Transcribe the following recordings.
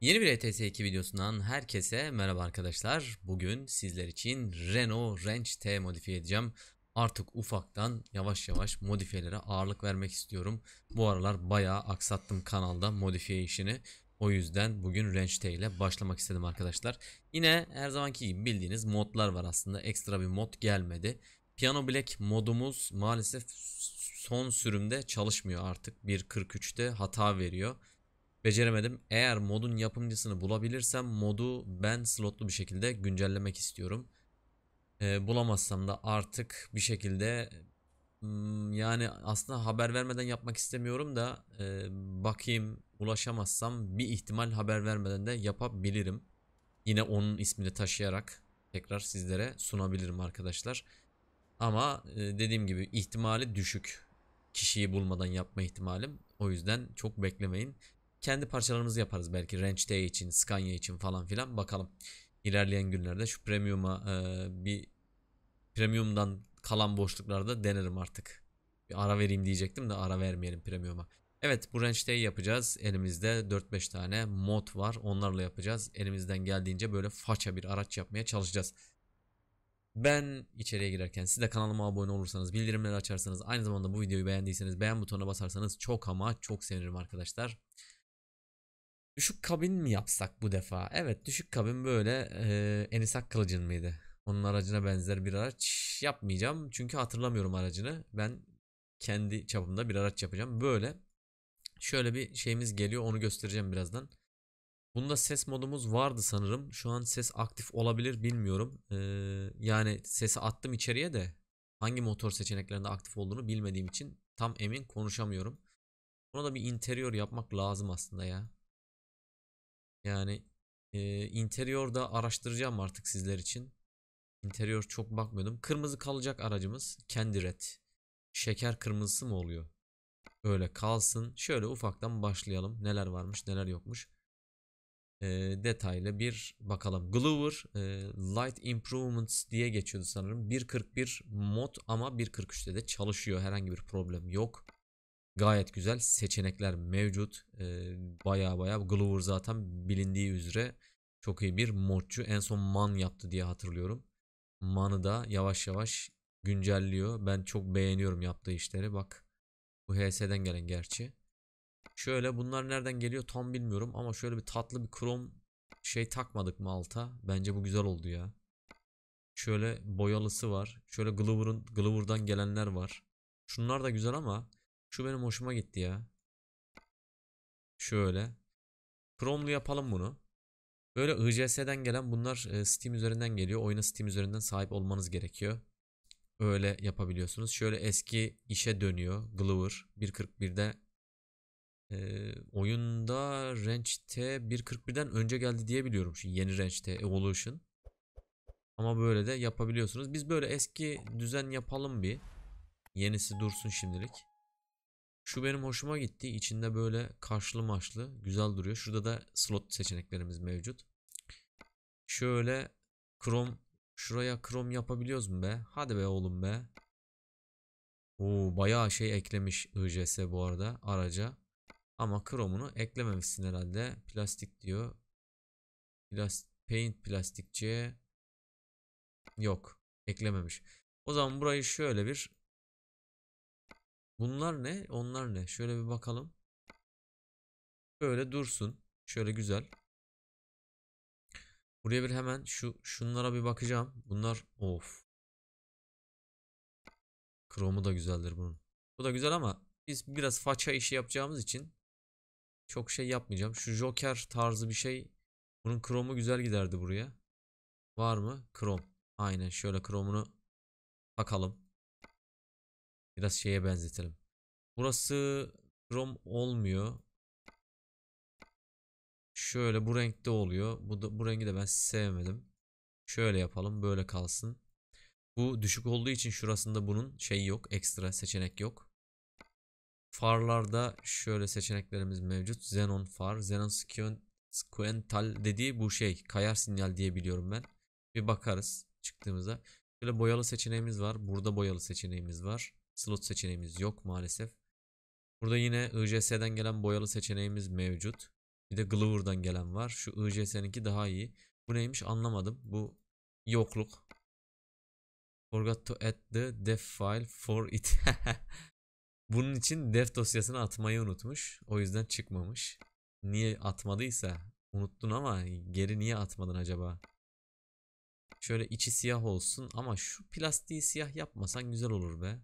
Yeni bir ETS 2 videosundan herkese merhaba arkadaşlar. Bugün sizler için Renault Range T modifiye edeceğim. Artık ufaktan yavaş yavaş modifiyelere ağırlık vermek istiyorum. Bu aralar bayağı aksattım kanalda modifiye işini. O yüzden bugün Range T ile başlamak istedim arkadaşlar. Yine her zamanki gibi bildiğiniz modlar var aslında. Ekstra bir mod gelmedi. Piano Black modumuz maalesef son sürümde çalışmıyor artık. 1.43'te hata veriyor. Beceremedim. Eğer modun yapımcısını bulabilirsem modu ben slotlu bir şekilde güncellemek istiyorum. Ee, bulamazsam da artık bir şekilde hmm, yani aslında haber vermeden yapmak istemiyorum da e, bakayım ulaşamazsam bir ihtimal haber vermeden de yapabilirim. Yine onun ismini taşıyarak tekrar sizlere sunabilirim arkadaşlar. Ama e, dediğim gibi ihtimali düşük. Kişiyi bulmadan yapma ihtimalim. O yüzden çok beklemeyin kendi parçalarımızı yaparız belki Range Day için, Scania için falan filan bakalım. İlerleyen günlerde şu premium'a e, bir premium'dan kalan boşluklarda denerim artık. Bir ara vereyim diyecektim de ara vermeyelim premium'a. Evet bu Range Day'i yapacağız. Elimizde 4-5 tane mod var. Onlarla yapacağız. Elimizden geldiğince böyle faça bir araç yapmaya çalışacağız. Ben içeriye girerken siz de kanalıma abone olursanız, bildirimleri açarsanız, aynı zamanda bu videoyu beğendiyseniz beğen butonuna basarsanız çok ama çok sevinirim arkadaşlar. Düşük kabin mi yapsak bu defa? Evet düşük kabin böyle e, Enis Akkılıç'ın mıydı? Onun aracına benzer bir araç yapmayacağım. Çünkü hatırlamıyorum aracını. Ben kendi çapımda bir araç yapacağım. Böyle şöyle bir şeyimiz geliyor. Onu göstereceğim birazdan. Bunda ses modumuz vardı sanırım. Şu an ses aktif olabilir bilmiyorum. Ee, yani sesi attım içeriye de hangi motor seçeneklerinde aktif olduğunu bilmediğim için tam emin konuşamıyorum. Buna da bir interior yapmak lazım aslında ya. Yani e, interior da araştıracağım artık sizler için. Interior çok bakmıyordum. Kırmızı kalacak aracımız. Candy red. Şeker kırmızısı mı oluyor? Öyle kalsın. Şöyle ufaktan başlayalım. Neler varmış neler yokmuş. E, detaylı bir bakalım. Glover e, Light Improvements diye geçiyordu sanırım. 1.41 mod ama 1.43'te de çalışıyor. Herhangi bir problem yok gayet güzel seçenekler mevcut. Baya ee, baya Glover zaten bilindiği üzere çok iyi bir modçu. En son Man yaptı diye hatırlıyorum. Man'ı da yavaş yavaş güncelliyor. Ben çok beğeniyorum yaptığı işleri. Bak bu HS'den gelen gerçi. Şöyle bunlar nereden geliyor tam bilmiyorum ama şöyle bir tatlı bir krom şey takmadık mı alta? Bence bu güzel oldu ya. Şöyle boyalısı var. Şöyle Glover'ın Glover'dan gelenler var. Şunlar da güzel ama şu benim hoşuma gitti ya. Şöyle. Chrome'lu yapalım bunu. Böyle IGS'den gelen bunlar e, Steam üzerinden geliyor. Oyuna Steam üzerinden sahip olmanız gerekiyor. Öyle yapabiliyorsunuz. Şöyle eski işe dönüyor. Glover 1.41'de e, oyunda Ranch'te 1.41'den önce geldi diye biliyorum. Şu yeni Ranch'te Evolution. Ama böyle de yapabiliyorsunuz. Biz böyle eski düzen yapalım bir. Yenisi dursun şimdilik. Şu benim hoşuma gitti. İçinde böyle kaşlı maşlı güzel duruyor. Şurada da slot seçeneklerimiz mevcut. Şöyle krom şuraya krom yapabiliyoruz mu be? Hadi be oğlum be. Oo bayağı şey eklemiş IJS bu arada araca. Ama kromunu eklememişsin herhalde. Plastik diyor. Plast paint plastikçe yok eklememiş. O zaman burayı şöyle bir Bunlar ne? Onlar ne? Şöyle bir bakalım. Böyle dursun. Şöyle güzel. Buraya bir hemen şu şunlara bir bakacağım. Bunlar of. Chrome'u da güzeldir bunun. Bu da güzel ama biz biraz faça işi yapacağımız için çok şey yapmayacağım. Şu Joker tarzı bir şey. Bunun Chrome'u güzel giderdi buraya. Var mı? Chrome. Aynen şöyle Chrome'unu bakalım. Biraz şeye benzetelim. Burası krom olmuyor. Şöyle bu renkte oluyor. Bu, da, bu rengi de ben sevmedim. Şöyle yapalım. Böyle kalsın. Bu düşük olduğu için şurasında bunun şey yok. Ekstra seçenek yok. Farlarda şöyle seçeneklerimiz mevcut. Xenon far. Xenon squental dediği bu şey. Kayar sinyal diyebiliyorum ben. Bir bakarız çıktığımızda. Şöyle boyalı seçeneğimiz var. Burada boyalı seçeneğimiz var slot seçeneğimiz yok maalesef. Burada yine IJS'den gelen boyalı seçeneğimiz mevcut. Bir de Glover'dan gelen var. Şu IJS'ninki daha iyi. Bu neymiş anlamadım. Bu yokluk. Forgot to add the def file for it. Bunun için def dosyasını atmayı unutmuş. O yüzden çıkmamış. Niye atmadıysa unuttun ama geri niye atmadın acaba? Şöyle içi siyah olsun ama şu plastiği siyah yapmasan güzel olur be.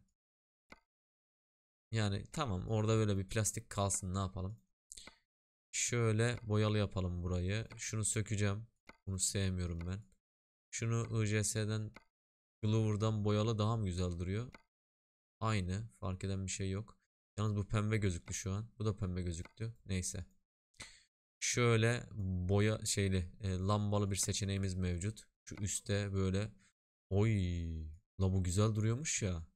Yani tamam orada böyle bir plastik kalsın ne yapalım. Şöyle boyalı yapalım burayı. Şunu sökeceğim. Bunu sevmiyorum ben. Şunu IJS'den Glover'dan boyalı daha mı güzel duruyor? Aynı. Fark eden bir şey yok. Yalnız bu pembe gözüktü şu an. Bu da pembe gözüktü. Neyse. Şöyle boya şeyli e, lambalı bir seçeneğimiz mevcut. Şu üstte böyle oy la bu güzel duruyormuş ya.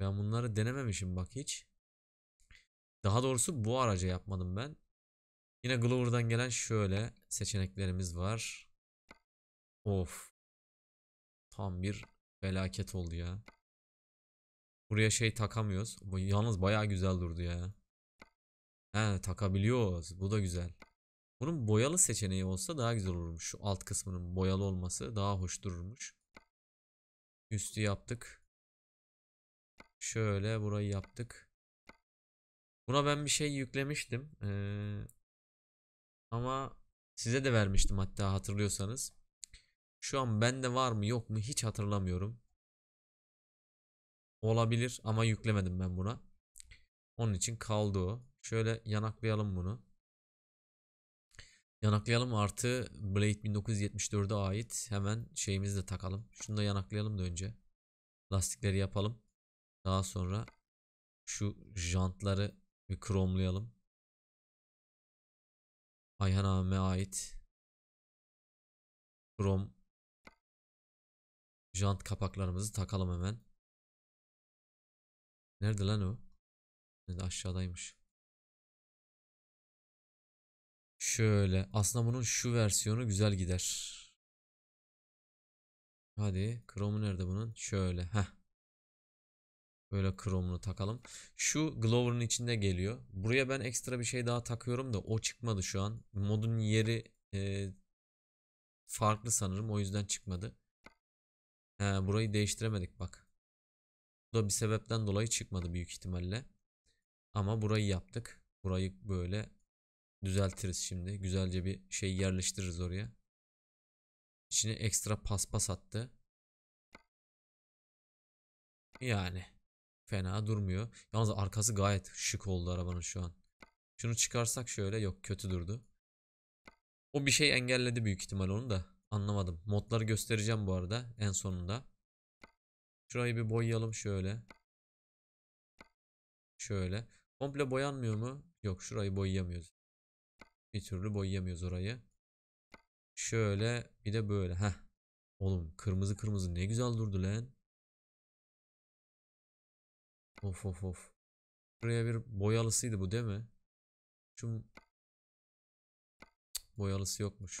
Ben bunları denememişim bak hiç. Daha doğrusu bu araca yapmadım ben. Yine Glover'dan gelen şöyle seçeneklerimiz var. Of. Tam bir felaket oldu ya. Buraya şey takamıyoruz. Bu yalnız baya güzel durdu ya. He takabiliyoruz. Bu da güzel. Bunun boyalı seçeneği olsa daha güzel olurmuş. Şu alt kısmının boyalı olması daha hoş dururmuş. Üstü yaptık. Şöyle burayı yaptık. Buna ben bir şey yüklemiştim. Ee, ama size de vermiştim hatta hatırlıyorsanız. Şu an bende var mı yok mu hiç hatırlamıyorum. Olabilir ama yüklemedim ben buna. Onun için kaldı o. Şöyle yanaklayalım bunu. Yanaklayalım artı Blade 1974'e ait hemen şeyimizi de takalım. Şunu da yanaklayalım da önce. Lastikleri yapalım. Daha sonra şu jantları bir kromlayalım. Ayhan abime ait krom jant kapaklarımızı takalım hemen. Nerede lan o? Nerede aşağıdaymış. Şöyle. Aslında bunun şu versiyonu güzel gider. Hadi. kromu nerede bunun? Şöyle. Heh. Böyle kromunu takalım. Şu Glover'ın içinde geliyor. Buraya ben ekstra bir şey daha takıyorum da o çıkmadı şu an. Modun yeri e, farklı sanırım. O yüzden çıkmadı. He, burayı değiştiremedik bak. Bu da bir sebepten dolayı çıkmadı büyük ihtimalle. Ama burayı yaptık. Burayı böyle düzeltiriz şimdi. Güzelce bir şey yerleştiririz oraya. İçine ekstra paspas attı. Yani Fena durmuyor. Yalnız arkası gayet şık oldu arabanın şu an. Şunu çıkarsak şöyle yok kötü durdu. O bir şey engelledi büyük ihtimal onu da. Anlamadım. Modları göstereceğim bu arada en sonunda. Şurayı bir boyayalım şöyle. Şöyle. Komple boyanmıyor mu? Yok şurayı boyayamıyoruz. Bir türlü boyayamıyoruz orayı. Şöyle bir de böyle. Heh. Oğlum kırmızı kırmızı ne güzel durdu lan. Of of of. Buraya bir boyalısıydı bu değil mi? Şu boyalısı yokmuş.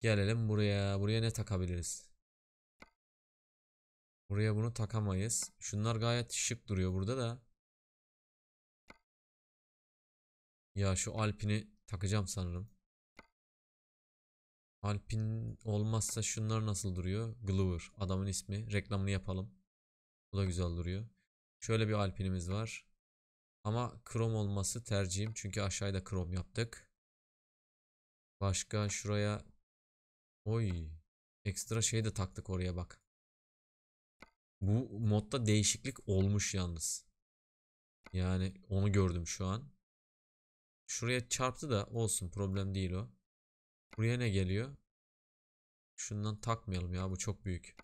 Gelelim buraya. Buraya ne takabiliriz? Buraya bunu takamayız. Şunlar gayet şık duruyor burada da. Ya şu Alpin'i takacağım sanırım. Alpin olmazsa şunlar nasıl duruyor? Glover. Adamın ismi. Reklamını yapalım. Bu da güzel duruyor. Şöyle bir alpinimiz var. Ama krom olması tercihim. Çünkü aşağıda krom yaptık. Başka şuraya oy ekstra şey de taktık oraya bak. Bu modda değişiklik olmuş yalnız. Yani onu gördüm şu an. Şuraya çarptı da olsun problem değil o. Buraya ne geliyor? Şundan takmayalım ya bu çok büyük.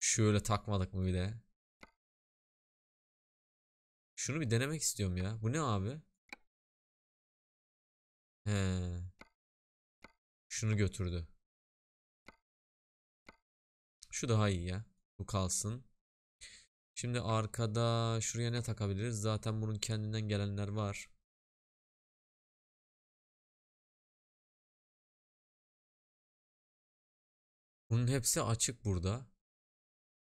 Şöyle takmadık mı bir de? Şunu bir denemek istiyorum ya. Bu ne abi? He. Şunu götürdü. Şu daha iyi ya. Bu kalsın. Şimdi arkada şuraya ne takabiliriz? Zaten bunun kendinden gelenler var. Bunun hepsi açık burada.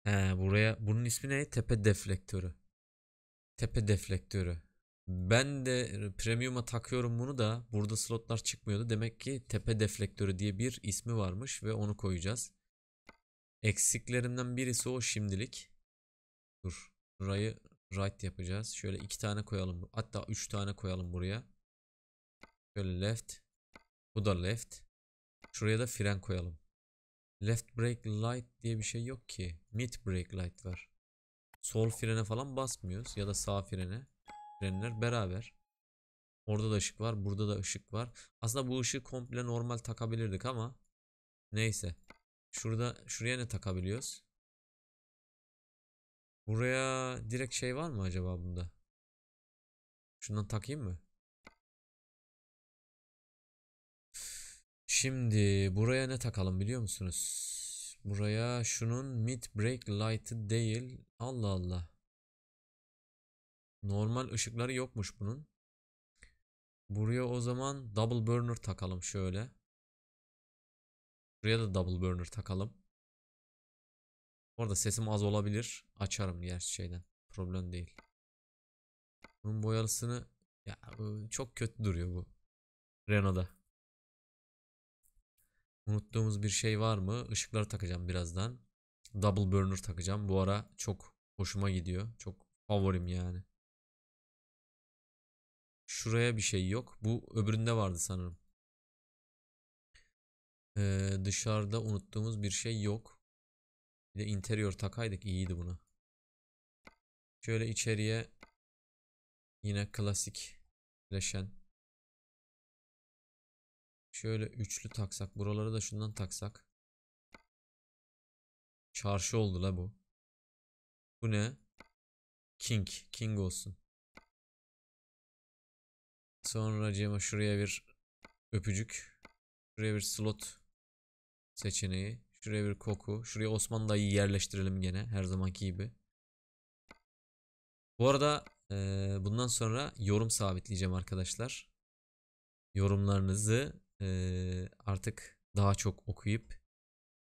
He buraya bunun ismi ne? Tepe deflektörü. Tepe deflektörü. Ben de premium'a takıyorum bunu da burada slotlar çıkmıyordu. Demek ki tepe deflektörü diye bir ismi varmış ve onu koyacağız. Eksiklerinden birisi o şimdilik. Dur. Burayı right yapacağız. Şöyle iki tane koyalım. Hatta üç tane koyalım buraya. Şöyle left. Bu da left. Şuraya da fren koyalım. Left brake light diye bir şey yok ki. Mid brake light var. Sol frene falan basmıyoruz ya da sağ frene. Frenler beraber. Orada da ışık var, burada da ışık var. Aslında bu ışığı komple normal takabilirdik ama neyse. Şurada şuraya ne takabiliyoruz? Buraya direkt şey var mı acaba bunda? Şundan takayım mı? Şimdi buraya ne takalım biliyor musunuz? Buraya şunun mid break light'ı değil. Allah Allah. Normal ışıkları yokmuş bunun. Buraya o zaman double burner takalım şöyle. Buraya da double burner takalım. Orada sesim az olabilir. Açarım diğer şeyden. Problem değil. Bunun boyalısını ya ıı, çok kötü duruyor bu. Renault'da. Unuttuğumuz bir şey var mı? Işıkları takacağım birazdan. Double burner takacağım. Bu ara çok hoşuma gidiyor. Çok favorim yani. Şuraya bir şey yok. Bu öbüründe vardı sanırım. Ee, dışarıda unuttuğumuz bir şey yok. Bir de interior takaydık iyiydi buna. Şöyle içeriye yine klasik leşen Şöyle üçlü taksak. Buraları da şundan taksak. Çarşı oldu la bu. Bu ne? King. King olsun. Sonra Cema şuraya bir öpücük. Şuraya bir slot seçeneği. Şuraya bir koku. Şuraya Osman dayı yerleştirelim gene. Her zamanki gibi. Bu arada e, bundan sonra yorum sabitleyeceğim arkadaşlar. Yorumlarınızı e, artık daha çok okuyup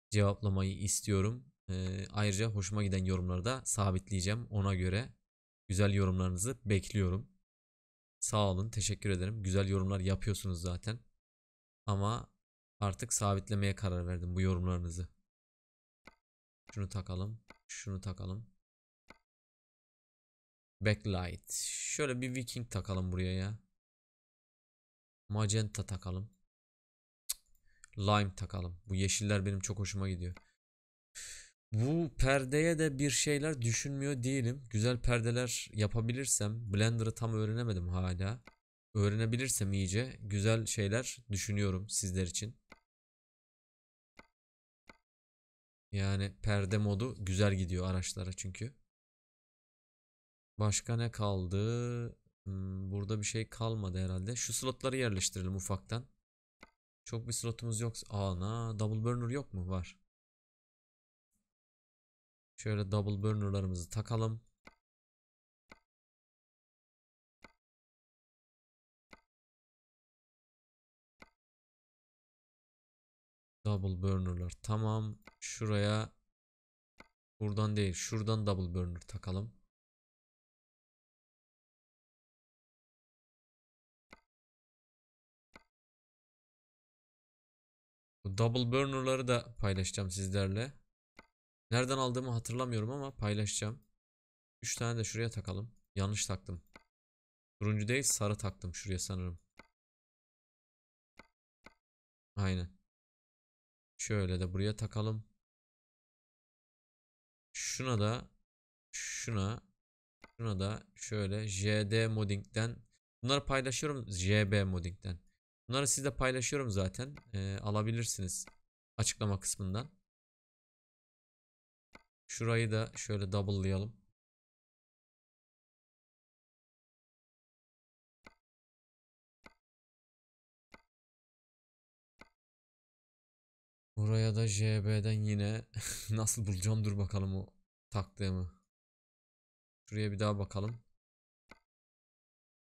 cevaplamayı istiyorum. E, ayrıca hoşuma giden yorumları da sabitleyeceğim ona göre. Güzel yorumlarınızı bekliyorum. Sağ olun, teşekkür ederim. Güzel yorumlar yapıyorsunuz zaten. Ama artık sabitlemeye karar verdim bu yorumlarınızı. Şunu takalım, şunu takalım. Backlight. Şöyle bir Viking takalım buraya ya. Magenta takalım. Lime takalım. Bu yeşiller benim çok hoşuma gidiyor. Bu perdeye de bir şeyler düşünmüyor değilim. Güzel perdeler yapabilirsem, Blender'ı tam öğrenemedim hala. Öğrenebilirsem iyice güzel şeyler düşünüyorum sizler için. Yani perde modu güzel gidiyor araçlara çünkü. Başka ne kaldı? Hmm, burada bir şey kalmadı herhalde. Şu slotları yerleştirelim ufaktan. Çok bir slotumuz yok. Ana double burner yok mu? Var. Şöyle double burnerlarımızı takalım. Double burnerlar. Tamam. Şuraya buradan değil. Şuradan double burner takalım. Double burner'ları da paylaşacağım sizlerle. Nereden aldığımı hatırlamıyorum ama paylaşacağım. 3 tane de şuraya takalım. Yanlış taktım. Turuncu değil sarı taktım şuraya sanırım. Aynen. Şöyle de buraya takalım. Şuna da şuna şuna da şöyle JD modding'den bunları paylaşıyorum JB modding'den. Bunları sizle paylaşıyorum zaten. Ee, alabilirsiniz açıklama kısmından. Şurayı da şöyle double'layalım. Buraya da JB'den yine nasıl bulacağım dur bakalım o taktığımı. Şuraya bir daha bakalım.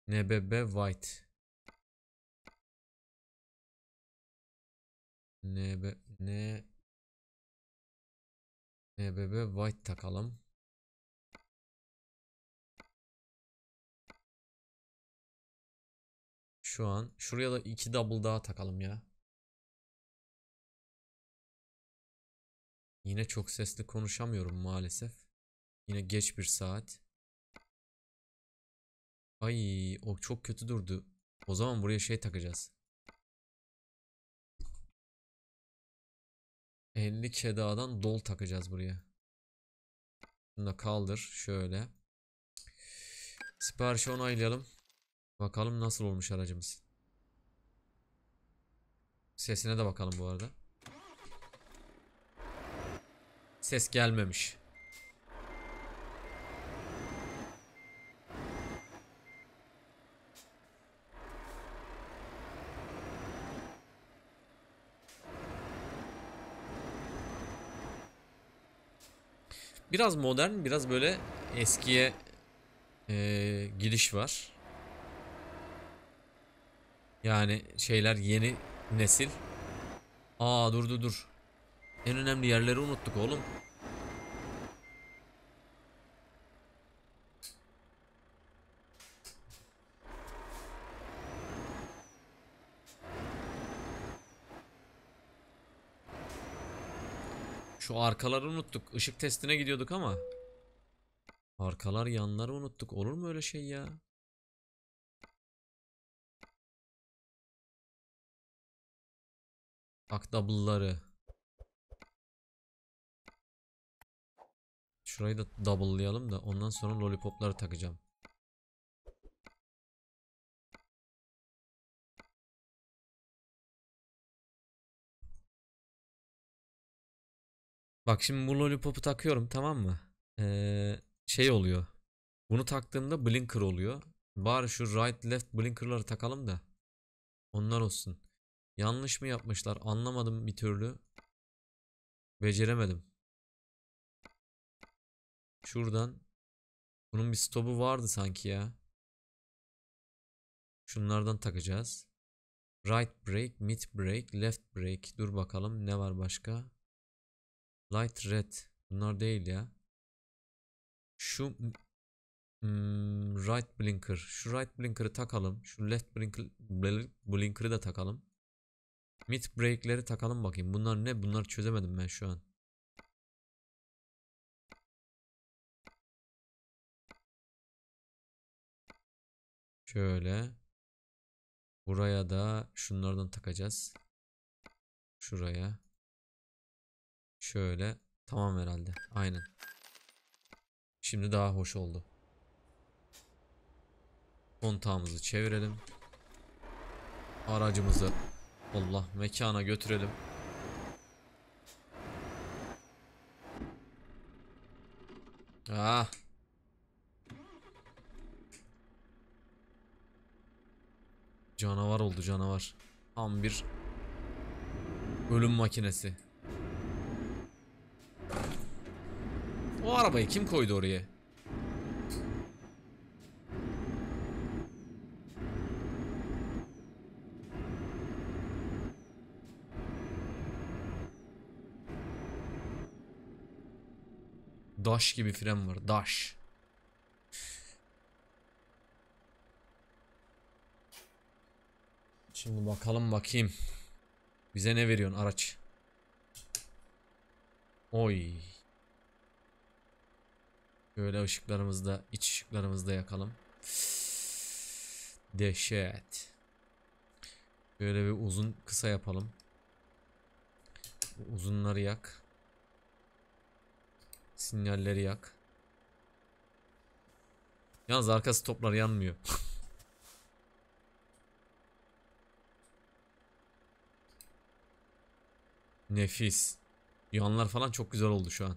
NBB White. NB N NBB white takalım. Şu an şuraya da iki double daha takalım ya. Yine çok sesli konuşamıyorum maalesef. Yine geç bir saat. Ay o çok kötü durdu. O zaman buraya şey takacağız. 50 kedadan dol takacağız buraya. Bunu da kaldır şöyle. Siparişi onaylayalım. Bakalım nasıl olmuş aracımız. Sesine de bakalım bu arada. Ses gelmemiş. Biraz modern, biraz böyle eskiye e, giriş var. Yani şeyler yeni nesil. Aa dur dur dur. En önemli yerleri unuttuk oğlum. Şu arkaları unuttuk. Işık testine gidiyorduk ama. Arkalar yanları unuttuk. Olur mu öyle şey ya? Akdabılları. Şurayı da double'layalım da ondan sonra lollipopları takacağım. Bak şimdi bu lollipop'u takıyorum tamam mı? Ee, şey oluyor. Bunu taktığımda blinker oluyor. Bari şu right left blinkerları takalım da. Onlar olsun. Yanlış mı yapmışlar anlamadım bir türlü. Beceremedim. Şuradan. Bunun bir stopu vardı sanki ya. Şunlardan takacağız. Right break, mid break, left break. Dur bakalım ne var başka? Light red. Bunlar değil ya. Şu hmm, right blinker. Şu right blinker'ı takalım. Şu left blinker, blinker'ı da takalım. Mid break'leri takalım bakayım. Bunlar ne? Bunları çözemedim ben şu an. Şöyle. Buraya da şunlardan takacağız. Şuraya. Şöyle. Tamam herhalde. Aynen. Şimdi daha hoş oldu. Kontağımızı çevirelim. Aracımızı Allah mekana götürelim. Ah. Canavar oldu canavar. Tam bir ölüm makinesi. O arabayı kim koydu oraya? Dash gibi fren var. Dash. Şimdi bakalım bakayım. Bize ne veriyorsun araç? Oy. böyle ışıklarımızda, iç ışıklarımızda yakalım. Dehşet. Böyle bir uzun kısa yapalım. Uzunları yak. Sinyalleri yak. Yalnız arkası toplar yanmıyor. Nefis. Yanlar falan çok güzel oldu şu an.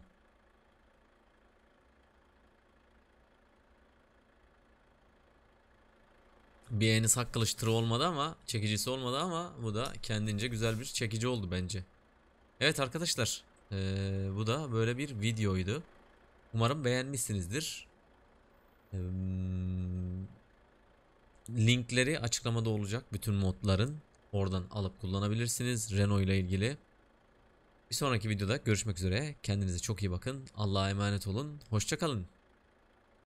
Bir Enis Akkılıç tırı olmadı ama çekicisi olmadı ama bu da kendince güzel bir çekici oldu bence. Evet arkadaşlar ee, bu da böyle bir videoydu. Umarım beğenmişsinizdir. Ee, linkleri açıklamada olacak bütün modların. Oradan alıp kullanabilirsiniz Renault ile ilgili. Bir sonraki videoda görüşmek üzere. Kendinize çok iyi bakın. Allah'a emanet olun. Hoşçakalın.